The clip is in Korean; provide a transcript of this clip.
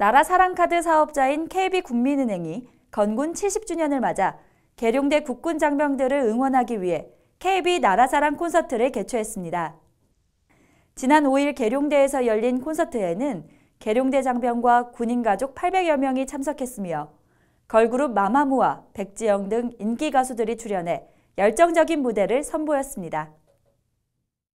나라 사랑카드 사업자인 KB국민은행이 건군 70주년을 맞아 계룡대 국군 장병들을 응원하기 위해 KB 나라사랑 콘서트를 개최했습니다. 지난 5일 계룡대에서 열린 콘서트에는 계룡대 장병과 군인 가족 800여 명이 참석했으며 걸그룹 마마무와 백지영 등 인기 가수들이 출연해 열정적인 무대를 선보였습니다.